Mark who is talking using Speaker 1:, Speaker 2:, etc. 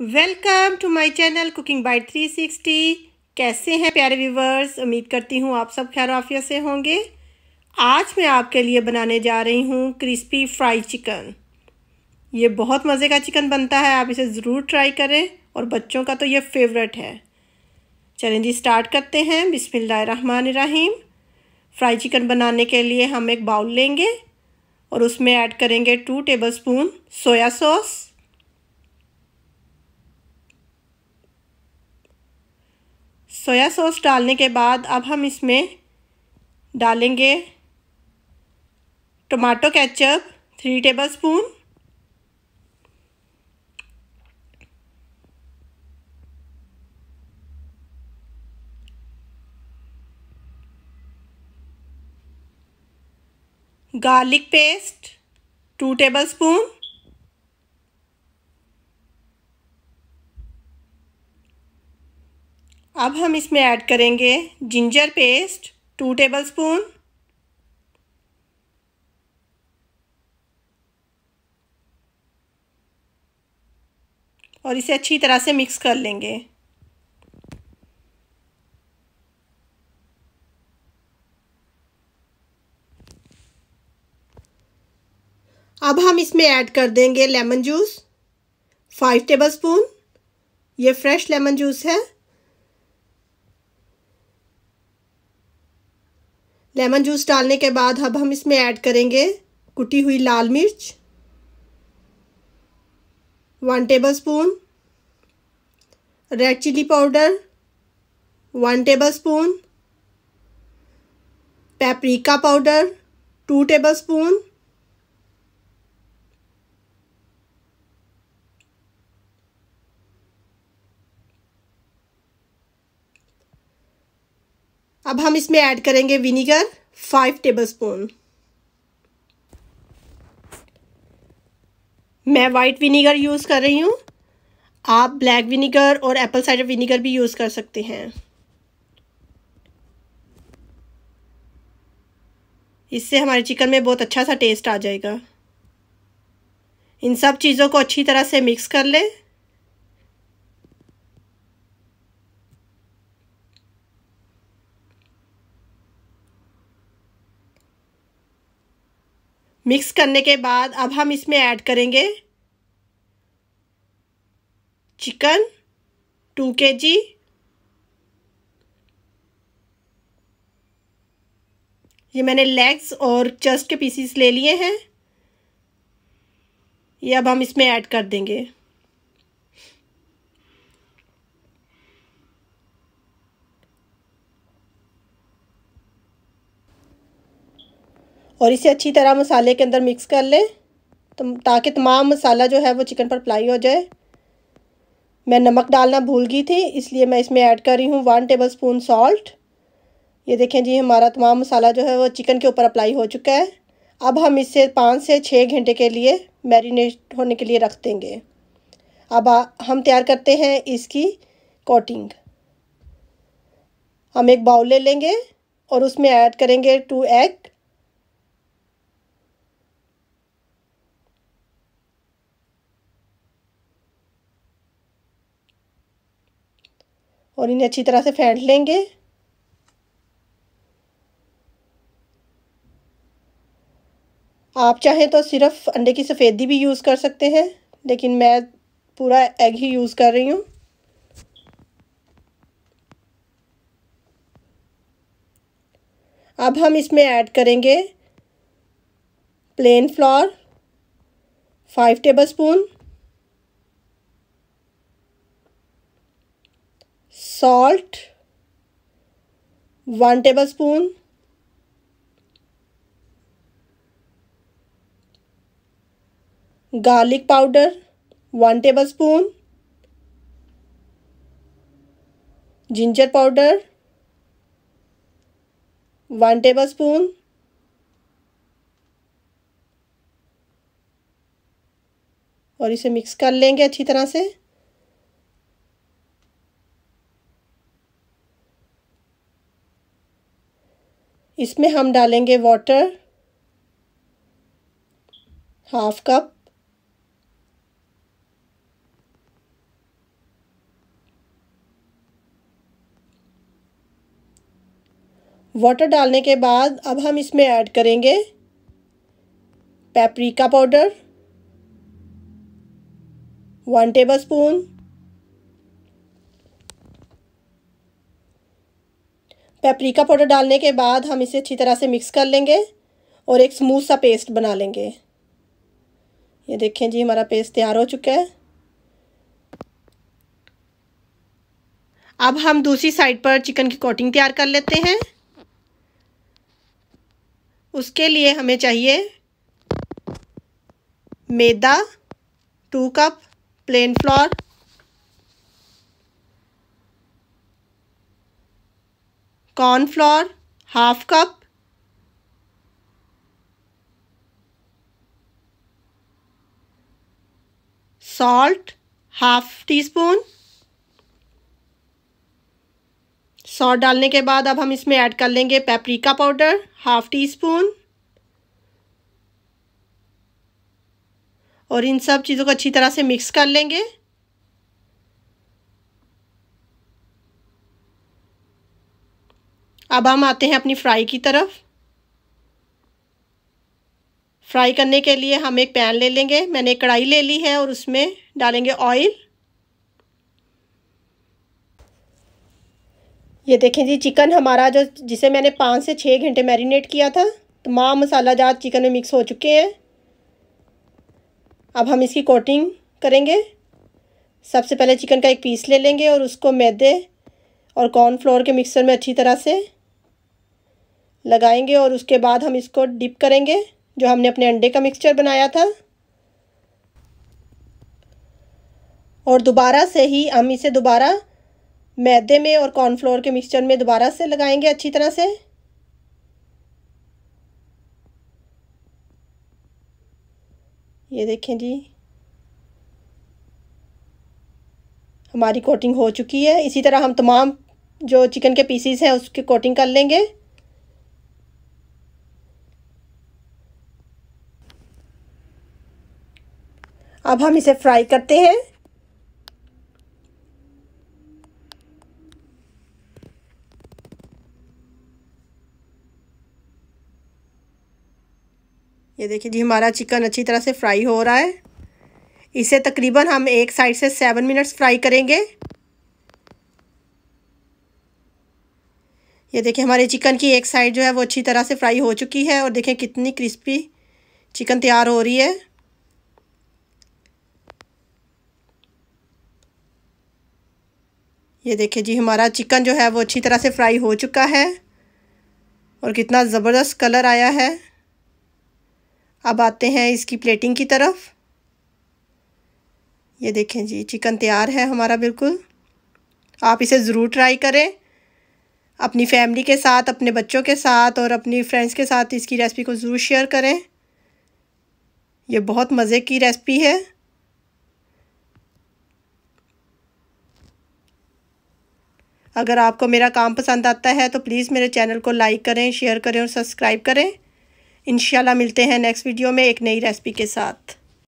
Speaker 1: welcome to my channel cooking three 360 कैसे हैं प्यारे व्यूवर्स उम्मीद करती हूँ आप सब खैर आफिया से होंगे आज मैं आपके लिए बनाने जा रही हूँ क्रिस्पी फ्राई चिकन ये बहुत मज़े का चिकन बनता है आप इसे ज़रूर ट्राई करें और बच्चों का तो ये फेवरेट है चलें जी स्टार्ट करते हैं बिसमिल्लाम फ्राई चिकन बनाने के लिए हम एक बाउल लेंगे और उसमें ऐड करेंगे two tablespoon soya sauce soya sauce डालने के बाद अब हम इसमें डालेंगे tomato ketchup three tablespoon garlic paste two tablespoon अब हम इसमें ऐड करेंगे ginger paste two tablespoon और इसे अच्छी तरह से मिक्स कर लेंगे अब हम इसमें ऐड कर देंगे lemon juice five tablespoon ये फ्रेश लेमन जूस है लेमन जूस डालने के बाद अब हम इसमें ऐड करेंगे कुटी हुई लाल मिर्च one tablespoon red chilli powder one tablespoon paprika powder two tablespoon अब हम इसमें ऐड करेंगे विनीगर फाइव टेबलस्पून मैं वाइट विनीगर यूज़ कर रही हूँ आप ब्लैक विनीगर और एप्पल साइडर विनीगर भी यूज़ कर सकते हैं इससे हमारे चिकन में बहुत अच्छा सा टेस्ट आ जाएगा इन सब चीज़ों को अच्छी तरह से मिक्स कर लें मिक्स करने के बाद अब हम इसमें ऐड करेंगे चिकन टू के जी ये मैंने लेग्स और चेस्ट के पीसीस ले लिए हैं ये अब हम इसमें ऐड कर देंगे और इसे अच्छी तरह मसाले के अंदर मिक्स कर लें तो ताकि तमाम मसाला जो है वो चिकन पर अप्लाई हो जाए मैं नमक डालना भूल गई थी इसलिए मैं इसमें ऐड कर रही हूँ वन टेबल स्पून सॉल्ट ये देखें जी हमारा तमाम मसाला जो है वो चिकन के ऊपर अप्लाई हो चुका है अब हम इसे पाँच से छः घंटे के लिए मैरिनेट होने के लिए रख देंगे अब हम तैयार करते हैं इसकी कोटिंग हम एक बाउल ले लेंगे और उसमें ऐड करेंगे टू एग और इन्हें अच्छी तरह से फेंट लेंगे आप चाहें तो सिर्फ अंडे की सफ़ेदी भी यूज़ कर सकते हैं लेकिन मैं पूरा एग ही यूज़ कर रही हूँ अब हम इसमें ऐड करेंगे plain flour five tablespoon salt 1 tablespoon garlic powder 1 tablespoon ginger powder 1 tablespoon और इसे मिक्स कर लेंगे अच्छी तरह से इसमें हम डालेंगे वाटर हाफ कप वाटर डालने के बाद अब हम इसमें ऐड करेंगे paprika powder one tablespoon paprika powder डालने के बाद हम इसे अच्छी तरह से मिक्स कर लेंगे और एक स्मूथ सा पेस्ट बना लेंगे ये देखें जी हमारा पेस्ट तैयार हो चुका है अब हम दूसरी साइड पर चिकन की कोटिंग तैयार कर लेते हैं उसके लिए हमें चाहिए मैदा two cup plain flour cornflour half cup salt half teaspoon salt डालने के बाद अब हम इसमें ऐड कर लेंगे paprika powder half teaspoon और इन सब चीज़ों को अच्छी तरह से मिक्स कर लेंगे अब हम आते हैं अपनी फ्राई की तरफ फ्राई करने के लिए हम एक पैन ले लेंगे मैंने एक कढ़ाई ले ली है और उसमें डालेंगे ऑयल ये देखें जी चिकन हमारा जो जिसे मैंने पाँच से छः घंटे मैरिनेट किया था तो माँ मसाला जात चिकन में मिक्स हो चुके हैं अब हम इसकी कोटिंग करेंगे सबसे पहले चिकन का एक पीस ले लेंगे और उसको मैदे और कॉर्नफ्लोर के मिक्सर में अच्छी तरह से लगाएंगे और उसके बाद हम इसको डिप करेंगे जो हमने अपने अंडे का मिक्सचर बनाया था और दोबारा से ही हम इसे दोबारा मैदे में और कॉर्नफ्लोर के मिक्सचर में दोबारा से लगाएंगे अच्छी तरह से ये देखें जी हमारी कोटिंग हो चुकी है इसी तरह हम तमाम जो चिकन के पीसीस हैं उसकी कोटिंग कर लेंगे अब हम इसे फ्राई करते हैं ये देखिए जी हमारा चिकन अच्छी तरह से फ्राई हो रहा है इसे तकरीबन हम एक साइड से सेवन मिनट्स फ्राई करेंगे ये देखिए हमारे चिकन की एक साइड जो है वो अच्छी तरह से फ्राई हो चुकी है और देखें कितनी क्रिस्पी चिकन तैयार हो रही है ये देखिए जी हमारा चिकन जो है वो अच्छी तरह से फ्राई हो चुका है और कितना ज़बरदस्त कलर आया है अब आते हैं इसकी प्लेटिंग की तरफ ये देखें जी चिकन तैयार है हमारा बिल्कुल आप इसे ज़रूर ट्राई करें अपनी फैमिली के साथ अपने बच्चों के साथ और अपनी फ्रेंड्स के साथ इसकी रेसिपी को ज़रूर शेयर करें यह बहुत मज़े की रेसिपी है अगर आपको मेरा काम पसंद आता है तो प्लीज़ मेरे चैनल को लाइक करें शेयर करें और सब्सक्राइब करें इन मिलते हैं नेक्स्ट वीडियो में एक नई रेसिपी के साथ